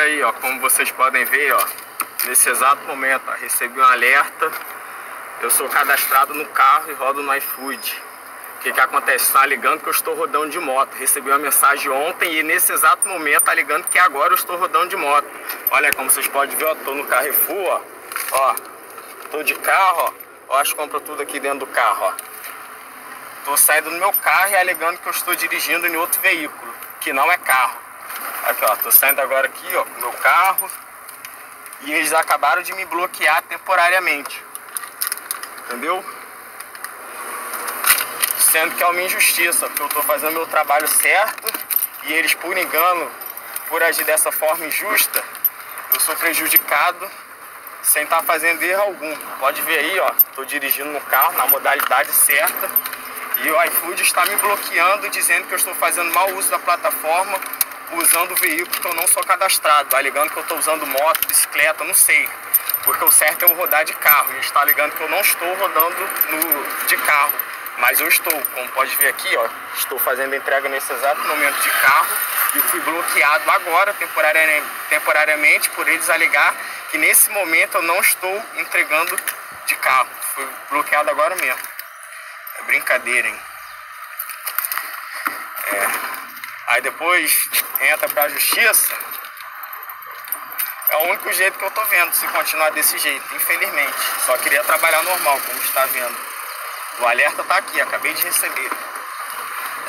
Olha aí, ó, como vocês podem ver, ó, nesse exato momento, ó, recebi um alerta. Eu sou cadastrado no carro e rodo no iFood. O que, que acontece? Está ligando que eu estou rodando de moto. Recebi uma mensagem ontem e nesse exato momento está ligando que agora eu estou rodando de moto. Olha, como vocês podem ver, ó, tô no Carrefour, ó. Ó, tô de carro, ó. Ó, as compras tudo aqui dentro do carro, ó. Tô saindo do meu carro e alegando que eu estou dirigindo em outro veículo, que não é carro. Aqui, ó, tô saindo agora aqui, ó, com meu carro. E eles acabaram de me bloquear temporariamente. Entendeu? Sendo que é uma injustiça, porque eu tô fazendo meu trabalho certo e eles, por engano, por agir dessa forma injusta, eu sou prejudicado sem estar tá fazendo erro algum. Pode ver aí, ó, tô dirigindo no carro na modalidade certa e o iFood está me bloqueando, dizendo que eu estou fazendo mau uso da plataforma usando o veículo que eu não sou cadastrado, alegando tá que eu estou usando moto, bicicleta, não sei. Porque o certo é eu rodar de carro, e está alegando que eu não estou rodando no, de carro. Mas eu estou, como pode ver aqui, ó, estou fazendo entrega nesse exato momento de carro e fui bloqueado agora, temporariamente, por eles alegar que nesse momento eu não estou entregando de carro. Fui bloqueado agora mesmo. É brincadeira, hein? É aí depois entra para a justiça, é o único jeito que eu tô vendo se continuar desse jeito, infelizmente. Só queria trabalhar normal, como está vendo. O alerta tá aqui, acabei de receber.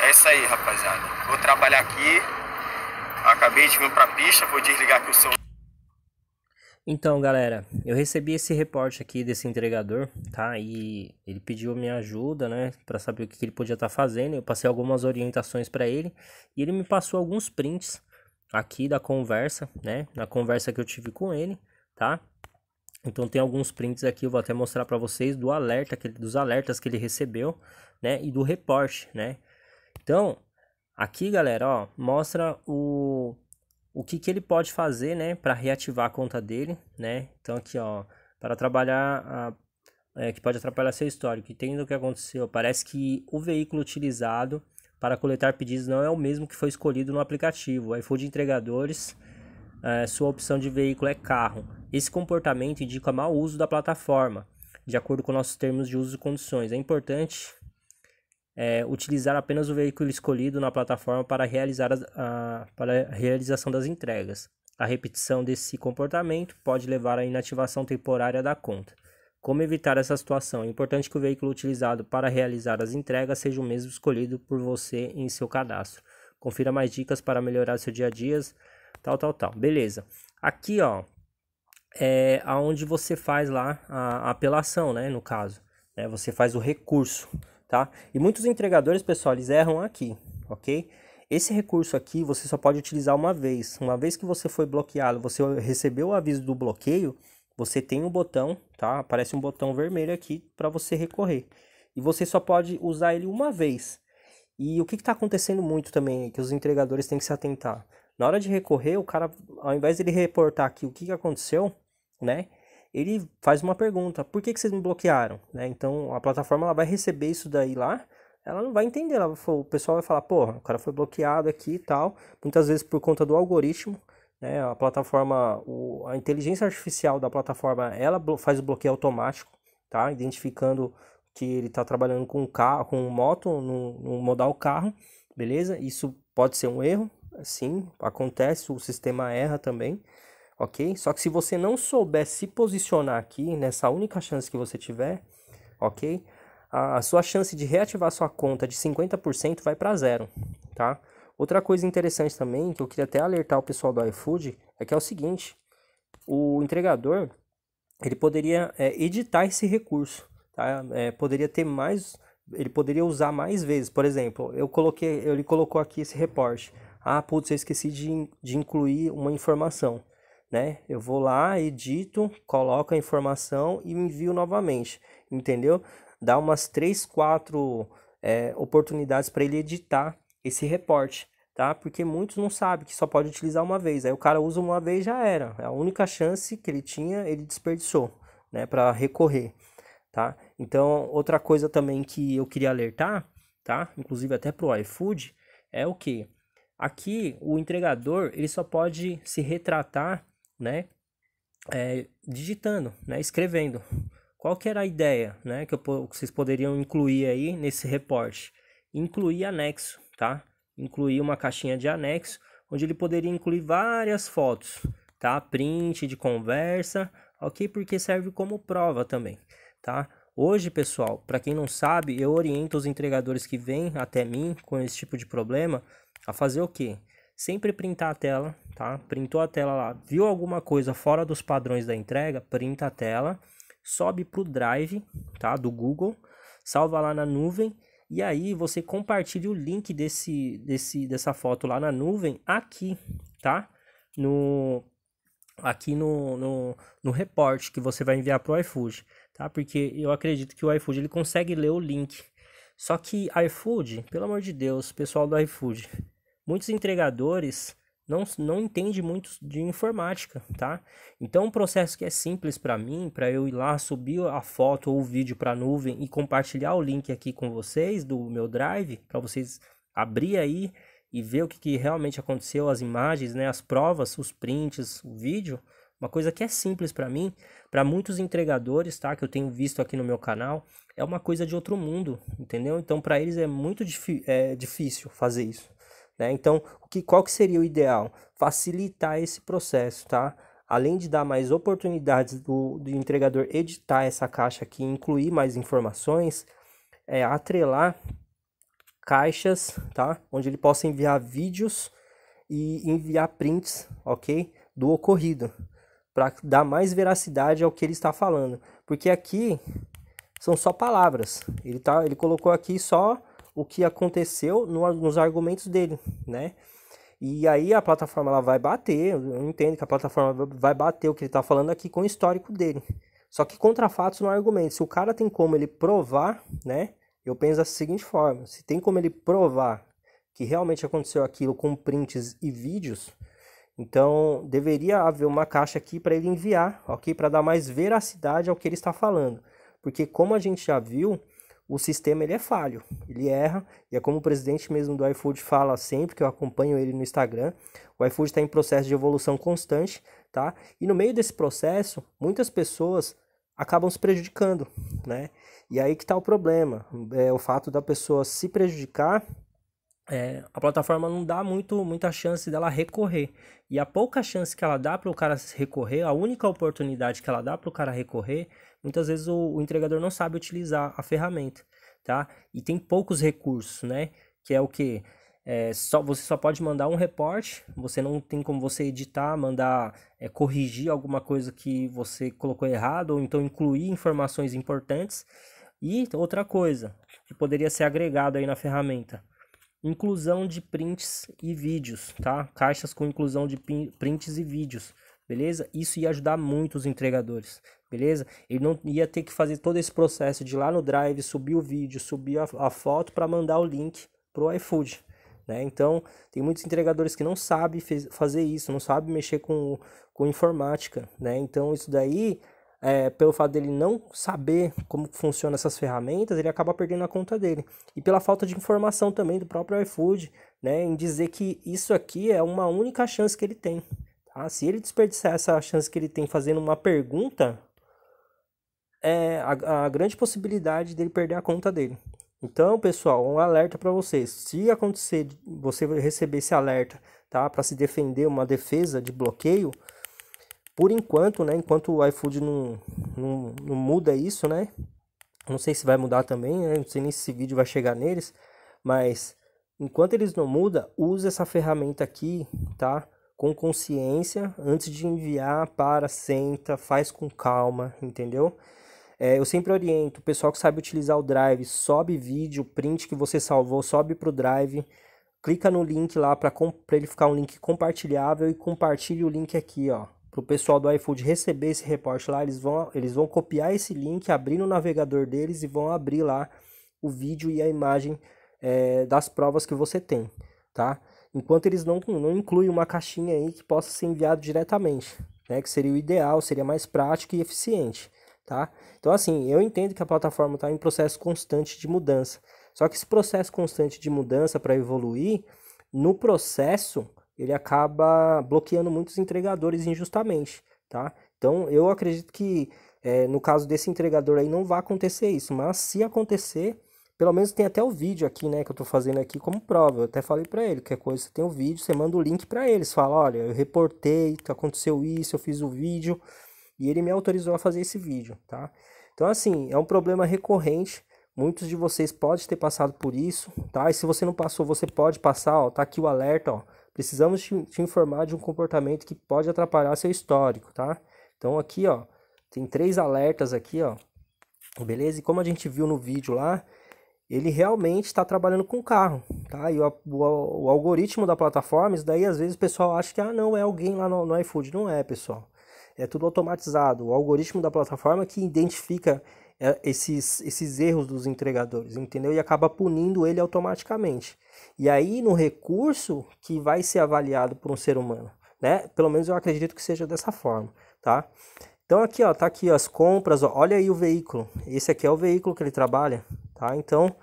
É isso aí, rapaziada. Vou trabalhar aqui. Acabei de vir pra pista, vou desligar aqui o seu. Então, galera, eu recebi esse reporte aqui desse entregador, tá? E ele pediu minha ajuda, né, para saber o que ele podia estar tá fazendo. Eu passei algumas orientações para ele e ele me passou alguns prints aqui da conversa, né, na conversa que eu tive com ele, tá? Então tem alguns prints aqui, eu vou até mostrar para vocês do alerta que, dos alertas que ele recebeu, né, e do reporte, né? Então, aqui, galera, ó, mostra o o que, que ele pode fazer, né, para reativar a conta dele, né? Então aqui, ó, para trabalhar a é, que pode atrapalhar seu histórico. Entendo o que aconteceu. Parece que o veículo utilizado para coletar pedidos não é o mesmo que foi escolhido no aplicativo. O iFood Entregadores, é, sua opção de veículo é carro. Esse comportamento indica mau uso da plataforma, de acordo com nossos termos de uso e condições. É importante é, utilizar apenas o veículo escolhido na plataforma para, realizar as, a, para a realização das entregas. A repetição desse comportamento pode levar à inativação temporária da conta. Como evitar essa situação? É importante que o veículo utilizado para realizar as entregas seja o mesmo escolhido por você em seu cadastro. Confira mais dicas para melhorar seu dia a dia, tal, tal, tal. Beleza. Aqui, ó, é aonde você faz lá a apelação, né, no caso. É, você faz o recurso tá? E muitos entregadores, pessoal, eles erram aqui, ok? Esse recurso aqui você só pode utilizar uma vez. Uma vez que você foi bloqueado, você recebeu o aviso do bloqueio, você tem um botão, tá? Aparece um botão vermelho aqui para você recorrer. E você só pode usar ele uma vez. E o que está acontecendo muito também que os entregadores têm que se atentar. Na hora de recorrer, o cara, ao invés de ele reportar aqui o que, que aconteceu, né? ele faz uma pergunta: por que, que vocês me bloquearam? Né? Então a plataforma ela vai receber isso daí lá, ela não vai entender. Ela, o pessoal vai falar: porra, o cara foi bloqueado aqui e tal. Muitas vezes por conta do algoritmo. Né? A plataforma, o, a inteligência artificial da plataforma, ela faz o bloqueio automático, tá? identificando que ele está trabalhando com um carro, com moto, no, no modal carro, beleza? Isso pode ser um erro, sim, acontece, o sistema erra também ok? Só que se você não souber se posicionar aqui, nessa única chance que você tiver, ok? A sua chance de reativar sua conta de 50% vai para zero, tá? Outra coisa interessante também, que eu queria até alertar o pessoal do iFood, é que é o seguinte, o entregador, ele poderia é, editar esse recurso, tá? É, poderia ter mais, ele poderia usar mais vezes, por exemplo, eu coloquei, ele colocou aqui esse reporte, ah, putz, eu esqueci de, de incluir uma informação, né? Eu vou lá, edito, coloco a informação e envio novamente, entendeu? Dá umas três, quatro é, oportunidades para ele editar esse reporte, tá? Porque muitos não sabem que só pode utilizar uma vez. Aí o cara usa uma vez já era. É a única chance que ele tinha, ele desperdiçou, né? Para recorrer, tá? Então, outra coisa também que eu queria alertar, tá? Inclusive até para o iFood, é o que? Aqui, o entregador, ele só pode se retratar né? É, digitando, né? Escrevendo. Qual que era a ideia, né? Que, eu, que vocês poderiam incluir aí nesse reporte? Incluir anexo, tá? Incluir uma caixinha de anexo, onde ele poderia incluir várias fotos, tá? Print de conversa, ok? Porque serve como prova também, tá? Hoje, pessoal, para quem não sabe, eu oriento os entregadores que vêm até mim com esse tipo de problema a fazer o quê? Sempre printar a tela, tá? Printou a tela lá, viu alguma coisa fora dos padrões da entrega, printa a tela, sobe para o Drive, tá? Do Google, salva lá na nuvem e aí você compartilha o link desse, desse dessa foto lá na nuvem aqui, tá? No aqui no, no, no report que você vai enviar para o iFood, tá? Porque eu acredito que o iFood ele consegue ler o link. Só que iFood, pelo amor de Deus, pessoal do iFood, muitos entregadores não, não entende muito de informática, tá? Então, um processo que é simples para mim, para eu ir lá subir a foto ou o vídeo para a nuvem e compartilhar o link aqui com vocês do meu Drive, para vocês abrir aí e ver o que, que, realmente aconteceu, as imagens, né, as provas, os prints, o vídeo. Uma coisa que é simples para mim, para muitos entregadores, tá, que eu tenho visto aqui no meu canal, é uma coisa de outro mundo, entendeu? Então, para eles é muito é, difícil fazer isso. Né? Então, o que, qual que seria o ideal? Facilitar esse processo, tá? Além de dar mais oportunidades do, do entregador editar essa caixa aqui, incluir mais informações, é atrelar caixas, tá? Onde ele possa enviar vídeos e enviar prints, ok? Do ocorrido, para dar mais veracidade ao que ele está falando. Porque aqui são só palavras. Ele, tá, ele colocou aqui só o que aconteceu no, nos argumentos dele, né? E aí a plataforma ela vai bater, eu entendo que a plataforma vai bater o que ele está falando aqui com o histórico dele. Só que contra fatos não argumento. Se o cara tem como ele provar, né? Eu penso da seguinte forma: se tem como ele provar que realmente aconteceu aquilo com prints e vídeos, então deveria haver uma caixa aqui para ele enviar, ok? Para dar mais veracidade ao que ele está falando. Porque como a gente já viu, o sistema ele é falho, ele erra, e é como o presidente mesmo do iFood fala sempre, que eu acompanho ele no Instagram, o iFood está em processo de evolução constante, tá? E no meio desse processo, muitas pessoas acabam se prejudicando, né? E aí que está o problema, é o fato da pessoa se prejudicar, é, a plataforma não dá muito muita chance dela recorrer. E a pouca chance que ela dá para o cara recorrer, a única oportunidade que ela dá para o cara recorrer muitas vezes o, o entregador não sabe utilizar a ferramenta, tá? E tem poucos recursos, né? Que é o que? É, só, você só pode mandar um reporte, você não tem como você editar, mandar é, corrigir alguma coisa que você colocou errado, ou então incluir informações importantes. E outra coisa que poderia ser agregado aí na ferramenta, inclusão de prints e vídeos, tá? Caixas com inclusão de prints e vídeos, beleza? Isso ia ajudar muito os entregadores, beleza? Ele não ia ter que fazer todo esse processo de ir lá no Drive, subir o vídeo, subir a, a foto para mandar o link para o iFood. Né? Então, tem muitos entregadores que não sabem fazer isso, não sabem mexer com, com informática. Né? Então, isso daí, é, pelo fato dele não saber como funcionam essas ferramentas, ele acaba perdendo a conta dele. E pela falta de informação também do próprio iFood, né? em dizer que isso aqui é uma única chance que ele tem. Tá? Se ele desperdiçar essa chance que ele tem fazendo uma pergunta é a, a grande possibilidade dele perder a conta dele. Então, pessoal, um alerta para vocês. Se acontecer, você receber esse alerta, tá? Para se defender uma defesa de bloqueio, por enquanto, né? Enquanto o iFood não, não, não muda isso, né? Não sei se vai mudar também, né? Não sei nem se esse vídeo vai chegar neles, mas enquanto eles não mudam, use essa ferramenta aqui, tá? Com consciência, antes de enviar para, senta, faz com calma, entendeu? É, eu sempre oriento o pessoal que sabe utilizar o Drive, sobe vídeo, print que você salvou, sobe para o Drive, clica no link lá para ele ficar um link compartilhável e compartilhe o link aqui, ó. Para o pessoal do iFood receber esse reporte lá, eles vão, eles vão copiar esse link, abrir no navegador deles e vão abrir lá o vídeo e a imagem é, das provas que você tem, tá? Enquanto eles não, não incluem uma caixinha aí que possa ser enviado diretamente, né? Que seria o ideal, seria mais prático e eficiente tá? Então assim, eu entendo que a plataforma está em processo constante de mudança. Só que esse processo constante de mudança para evoluir, no processo ele acaba bloqueando muitos entregadores injustamente, tá? Então eu acredito que é, no caso desse entregador aí não vai acontecer isso, mas se acontecer pelo menos tem até o vídeo aqui, né, que eu estou fazendo aqui como prova. Eu até falei para ele, que coisa, você tem o um vídeo, você manda o link para eles, fala, olha, eu reportei, aconteceu isso, eu fiz o vídeo e ele me autorizou a fazer esse vídeo, tá? Então, assim, é um problema recorrente. Muitos de vocês podem ter passado por isso, tá? E se você não passou, você pode passar, ó. Tá aqui o alerta, ó. Precisamos te, te informar de um comportamento que pode atrapalhar seu histórico, tá? Então, aqui, ó, tem três alertas aqui, ó. Beleza? E como a gente viu no vídeo lá, ele realmente está trabalhando com carro, tá? E o, o, o, algoritmo da plataforma, isso daí às vezes o pessoal acha que, ah, não, é alguém lá no, no iFood. Não é, pessoal é tudo automatizado. O algoritmo da plataforma que identifica é, esses, esses erros dos entregadores, entendeu? E acaba punindo ele automaticamente. E aí, no recurso que vai ser avaliado por um ser humano, né? Pelo menos eu acredito que seja dessa forma, tá? Então aqui, ó, tá aqui ó, as compras, ó, olha aí o veículo. Esse aqui é o veículo que ele trabalha, tá? Então,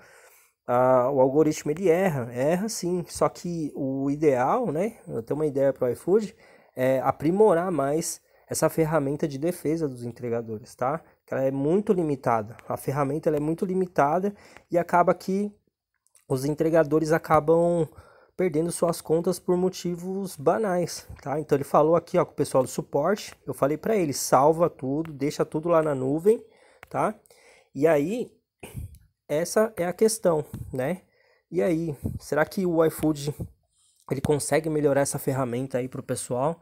a, o algoritmo ele erra, erra sim. Só que o ideal, né? Eu tenho uma ideia para o iFood, é aprimorar mais essa ferramenta de defesa dos entregadores, tá? Ela é muito limitada. A ferramenta é muito limitada e acaba que os entregadores acabam perdendo suas contas por motivos banais, tá? Então ele falou aqui, ó, com o pessoal do suporte, eu falei para ele, salva tudo, deixa tudo lá na nuvem, tá? E aí essa é a questão, né? E aí, será que o iFood ele consegue melhorar essa ferramenta aí para o pessoal?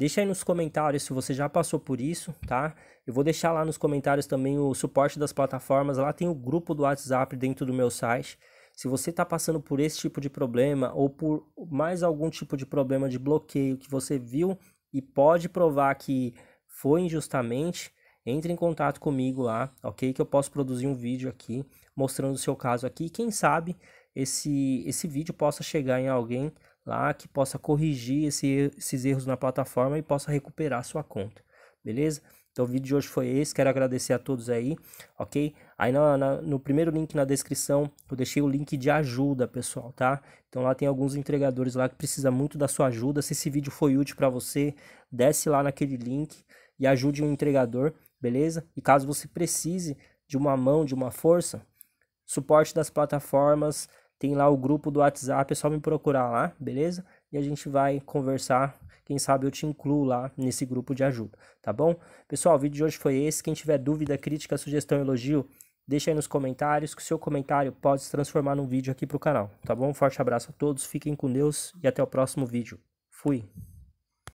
Deixa aí nos comentários se você já passou por isso, tá? Eu vou deixar lá nos comentários também o suporte das plataformas. Lá tem o grupo do WhatsApp dentro do meu site. Se você está passando por esse tipo de problema ou por mais algum tipo de problema de bloqueio que você viu e pode provar que foi injustamente, entre em contato comigo lá, ok? Que eu posso produzir um vídeo aqui mostrando o seu caso aqui. Quem sabe esse, esse vídeo possa chegar em alguém lá que possa corrigir esse, esses erros na plataforma e possa recuperar sua conta, beleza? Então o vídeo de hoje foi esse, quero agradecer a todos aí, ok? Aí na, na, no primeiro link na descrição eu deixei o link de ajuda, pessoal, tá? Então lá tem alguns entregadores lá que precisa muito da sua ajuda. Se esse vídeo foi útil para você, desce lá naquele link e ajude um entregador, beleza? E caso você precise de uma mão, de uma força, Suporte das plataformas, tem lá o grupo do WhatsApp, é só me procurar lá, beleza? E a gente vai conversar. Quem sabe eu te incluo lá nesse grupo de ajuda, tá bom? Pessoal, o vídeo de hoje foi esse. Quem tiver dúvida, crítica, sugestão, elogio, deixa aí nos comentários, que o seu comentário pode se transformar num vídeo aqui pro canal, tá bom? forte abraço a todos, fiquem com Deus e até o próximo vídeo. Fui!